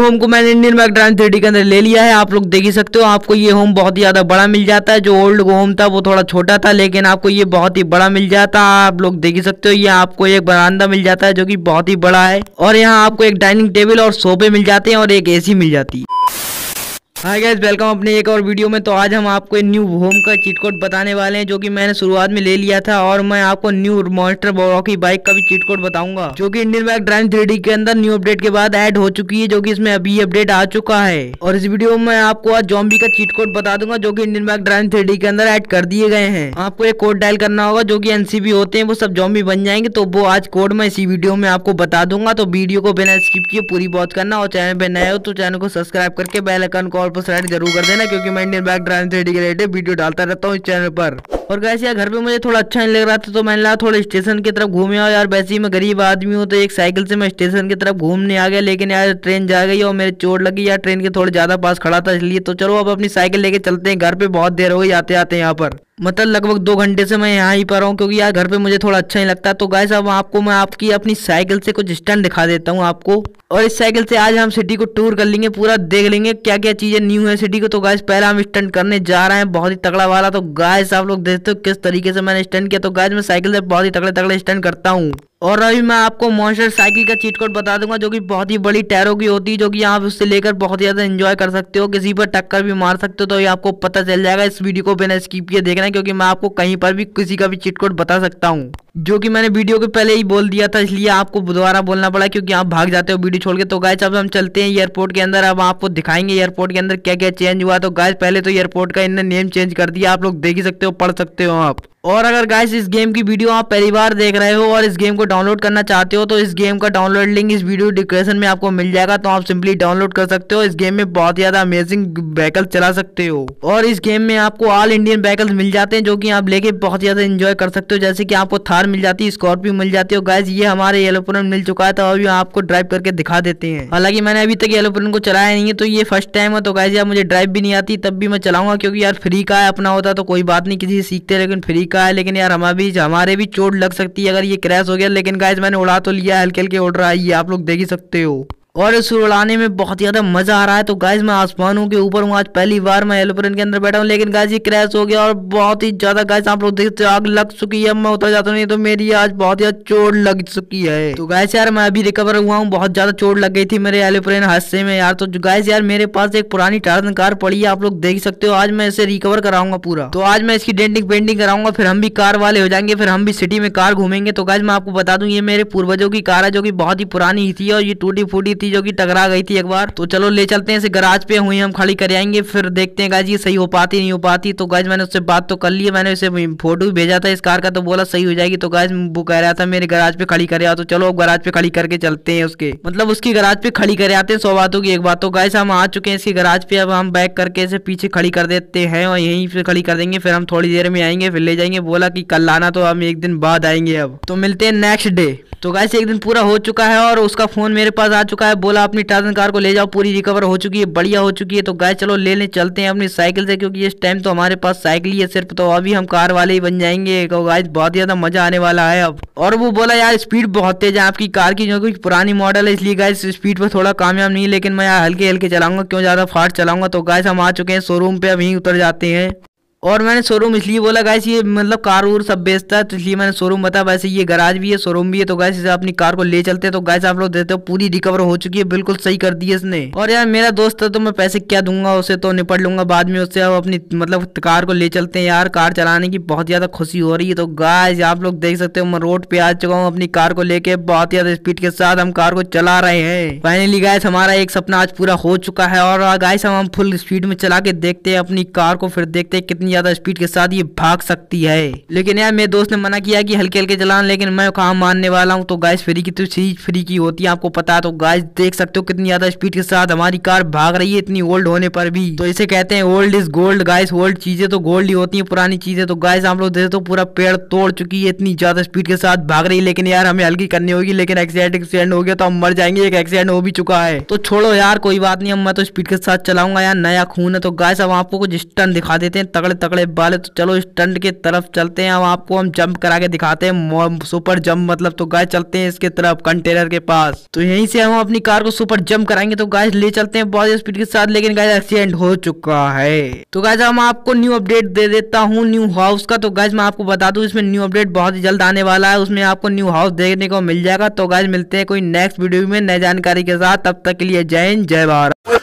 home तो को मैंने इंडियन बैकग्राउंड थ्री के अंदर ले लिया है आप लोग देख ही सकते हो आपको ये होम बहुत ही ज़्यादा बड़ा मिल जाता है जो ओल्ड होम था वो थोड़ा छोटा था लेकिन आपको ये बहुत ही बड़ा मिल जाता है आप लोग देख ही सकते हो ये आपको एक बरानदा मिल जाता है जो कि बहुत ही बड़ा है और यहाँ आपको एक डाइनिंग टेबल और सोफे मिल जाते हैं और एक ए मिल जाती है हाय गैस वेलकम अपने एक और वीडियो में तो आज हम आपको न्यू होम का चीट कोड बताने वाले हैं जो कि मैंने शुरुआत में ले लिया था और मैं आपको न्यू मॉन्स्टर बॉकी बाइक का भी चीट कोड बताऊंगा जो कि इंडियन बाइक ड्राइव थ्री के अंदर न्यू अपडेट के बाद ऐड हो चुकी है जो कि इसमें अभी अपडेट आ चुका है और इस वीडियो में आपको आज जॉम्बी का चीट कोड बता दूंगा जो की इंडियन बाइक ड्राइव थ्री के अंदर एड कर दिए गए हैं आपको एक कोड डायल करना होगा जो की एनसीबी होते हैं वो सब जॉम्बी बन जाएंगे तो वो आज कोड मैं इसी वीडियो में आपको बता दूंगा तो वीडियो को बिना स्किप किए पूरी वॉच करना और चैनल पे नए हो तो चैनल को सब्सक्राइब करके बेलकन कॉल और को सब्सक्राइब जरूर कर देना क्योंकि मैं इंडियन बैंक ट्रांसलेटी के रिलेटेड वीडियो डालता रहता हूँ इस चैनल पर और कैसे यार घर पे मुझे थोड़ा अच्छा नहीं लग रहा था तो मैंने लगा थोड़ा स्टेशन की तरफ घूमे और यार वैसे ही मैं गरीब आदमी हूँ तो एक साइकिल से मैं स्टेशन की तरफ घूमने आ गया लेकिन यार ट्रेन जा गई और मेरे चोट लगी यार ट्रेन के थोड़े ज़्यादा पास खड़ा था इसलिए तो चलो अब अपनी साइकिल लेके चलते हैं घर पे बहुत देर हो गई आते आते यहाँ पर मतलब लगभग दो घंटे से मैं यहाँ ही पर हूँ क्योंकि यार घर पे मुझे थोड़ा अच्छा ही लगता तो गाय अब आपको मैं आपकी अपनी साइकिल से कुछ स्टैंड दिखा देता हूँ आपको और इस साइकिल से आज हम सिटी को टूर कर लेंगे पूरा देख लेंगे क्या क्या चीज़ें न्यू है सिटी को तो गाय पहला हम स्टैंड करने जा रहे हैं बहुत ही तगड़ा वाला तो गाय आप लोग देखते हो किस तरीके से मैंने स्टैंड किया तो गाय मैं साइकिल से बहुत ही तगड़े तगड़े स्टैंड करता हूँ और अभी मैं आपको मॉन्स्टर साइकिल का चीट कोड बता दूंगा जो कि बहुत ही बड़ी टैरों की होती है जो कि आप उससे लेकर बहुत ज़्यादा इन्जॉय कर सकते हो किसी पर टक्कर भी मार सकते हो तो ये आपको पता चल जाएगा इस वीडियो को बिना स्किप किए देखना क्योंकि मैं आपको कहीं पर भी किसी का भी चीट कोड बता सकता हूँ जो कि मैंने वीडियो के पहले ही बोल दिया था इसलिए आपको दोबारा बोलना पड़ा क्योंकि आप भाग जाते हो वीडियो छोड़ के तो गाय अब हम चलते हैं एयरपोर्ट के अंदर अब आपको दिखाएंगे एयरपोर्ट के अंदर क्या क्या चेंज हुआ तो गाय पहले तो एयरपोर्ट का इन्हें नेम चेंज कर दिया आप लोग देख ही सकते हो पढ़ सकते हो आप और अगर गाइस इस गेम की वीडियो आप पहली बार देख रहे हो और इस गेम को डाउनलोड करना चाहते हो तो इस गेम का डाउनलोड लिंक इस वीडियो डिस्क्रिप्शन में आपको मिल जाएगा तो आप सिंपली डाउनलोड कर सकते हो इस गेम में बहुत ज़्यादा अमेजिंग व्हीकल चला सकते हो और इस गेम में आपको ऑल इंडियन व्हीकल्स मिल जाते हैं जो कि आप लेके बहुत ज़्यादा इंजॉय कर सकते हो जैसे कि आपको थार कार मिल जाती है स्कॉर्पियो मिल जाती है और गैस ये हमारे येलोपुरन मिल चुका है तो अभी आपको ड्राइव करके दिखा देते हैं हालांकि मैंने अभी तक येलोपुरन को चलाया नहीं है तो ये फर्स्ट टाइम है तो गैस यार मुझे ड्राइव भी नहीं आती तब भी मैं चलाऊंगा क्योंकि यार फ्री का है अपना होता तो कोई बात नहीं किसी सीखते लेकिन फ्री का है लेकिन यार हमारे भी हमारे भी चोट लग सकती है अगर ये क्रैश हो गया लेकिन गैस मैंने उड़ा तो लिया हल्के हल्के उड़ रहा है ये आप लोग देख ही सकते हो और इस उड़ाने में बहुत ज़्यादा मज़ा आ रहा है तो गाइज मैं आसमानों के ऊपर हूँ आज पहली बार मैं एलोप्लेन के अंदर बैठा हूँ लेकिन गाइज ये क्रैश हो गया और बहुत ही ज़्यादा गाइज आप लोग देखते आग लग चुकी है मैं उतर जाता नहीं तो मेरी आज बहुत ज़्यादा चोट लग चुकी है तो गाइज यार मैं अभी रिकवर हुआ हूँ बहुत ज़्यादा चोट लग गई थी मेरे एलोप्लेन हादसे में यार तो गाइज यार मेरे पास एक पुरानी टार्जन कार पड़ी है आप लोग देख सकते हो आज मैं इसे रिकवर कराऊंगा पूरा तो आज मैं इसकी डेंटिंग पेंटिंग कराऊंगा फिर हम भी कार वाले हो जाएंगे फिर हम भी सिटी में कार घूमेंगे तो गाइज मैं आपको बता दूँ ये मेरे पूर्वजों की कार है जो की बहुत ही पुरानी थी और ये टूटी फूटी थी जो कि टकरा गई थी एक बार तो चलो ले चलते हैं इसे गराज पे हुई हम खड़ी कर आएंगे फिर देखते हैं गाजी सही हो पाती नहीं हो पाती तो गाज मैंने उससे बात तो कर ली है मैंने उसे फोटो भी भेजा था इस कार का तो बोला सही हो जाएगी तो गाज वो कह रहा था मेरे गराज पे खड़ी करे तो चलो गराज पे खड़ी करके चलते हैं उसके मतलब उसकी गराज पे खड़ी कर आते हैं सौ बातों की एक बात तो गाय हम आ चुके हैं इसके गराज पे अब हम बैक करके इसे पीछे खड़ी कर देते हैं और यहीं पे खड़ी कर देंगे फिर हम थोड़ी देर में आएंगे फिर ले जाएंगे बोला की कल आना तो हम एक दिन बाद आएंगे अब तो मिलते हैं नेक्स्ट डे तो गाय एक दिन पूरा हो चुका है और उसका फोन मेरे पास आ चुका है है बोला अपनी टाटन कार को ले जाओ पूरी रिकवर हो चुकी है बढ़िया हो चुकी है तो गाय चलो ले लें चलते हैं अपनी साइकिल से क्योंकि इस टाइम तो हमारे पास साइकिल ही है सिर्फ तो अभी हम कार वाले ही बन जाएंगे तो गाय बहुत ज़्यादा मज़ा आने वाला है अब और वो बोला यार स्पीड बहुत तेज है आपकी कार की जो कुछ पुरानी मॉडल है इसलिए गाय स्पीड पर थोड़ा कामयाब नहीं लेकिन मैं यार हल्के हल्के चलाऊंगा क्यों ज़्यादा फास्ट चलाऊंगा तो गाय हम आ चुके हैं शोरूम पे अभी उतर जाते हैं और मैंने शोरूम इसलिए बोला गाइस ये मतलब कार वूर सब बेचता है तो इसलिए मैंने शोरूम बताया वैसे ये गराज भी है शोरूम भी है तो गाइस इसे अपनी कार को ले चलते हैं तो गाइस आप लोग देते हो पूरी रिकवर हो चुकी है बिल्कुल सही कर दी है इसने और यार मेरा दोस्त है तो मैं पैसे क्या दूंगा उसे तो निपट लूंगा बाद में उससे अब अपनी मतलब कार को ले चलते हैं यार कार चलाने की बहुत ज्यादा खुशी हो रही है तो गाइस आप लोग देख सकते हो मैं रोड पे आ चुका हूँ अपनी कार को लेके बहुत ज्यादा स्पीड के साथ हम कार को चला रहे हैं फाइनली गाइस हमारा एक सपना आज पूरा हो चुका है और गाइस हम फुल स्पीड में चला के देखते हैं अपनी कार को फिर देखते हैं कितनी ज़्यादा स्पीड के साथ ये भाग सकती है लेकिन यार मेरे दोस्त ने मना किया कि हल्के हल्के चलान लेकिन मैं कहा मानने वाला हूँ तो गाइस फ्री की तो चीज़ फ्री की होती है आपको पता तो गाइस देख सकते हो कितनी ज़्यादा स्पीड के साथ हमारी कार भाग रही है इतनी ओल्ड होने पर भी तो इसे कहते हैं old is gold guys old चीज़ें तो गोल्ड ही होती है पुरानी चीज़ें तो गाइस आप लोग देखते तो पूरा पेड़ तोड़ चुकी है इतनी ज़्यादा स्पीड के साथ भाग रही है लेकिन यार हमें हल्की करनी होगी लेकिन एक्सीडेंट एक्सीडेंट हो गया तो हम मर जाएंगे एक एक्सीडेंट हो भी चुका है तो छोड़ो यार कोई बात नहीं हम मैं तो स्पीड के साथ चलाऊंगा यार नया खून है तो गाइस अब आपको कुछ स्टन दिखा देते हैं तगड़े तगड़े बाल है तो चलो स्टंट की तरफ चलते हैं अब आपको हम जंप करा के दिखाते हैं सुपर जंप मतलब तो गाय चलते हैं इसके तरफ कंटेनर के पास तो यहीं से हम अपनी कार को सुपर जंप कराएंगे तो गाय ले चलते हैं बहुत स्पीड के साथ लेकिन गाय एक्सीडेंट हो चुका है तो गाय हम आपको न्यू अपडेट दे देता हूँ न्यू हाउस का तो गाय मैं आपको बता दू इसमें न्यू अपडेट बहुत ही जल्द आने वाला है उसमें आपको न्यू हाउस देखने को मिल जाएगा तो गाय मिलते हैं कोई नेक्स्ट वीडियो में नई जानकारी के साथ तब तक के लिए जय हिंद जय भारत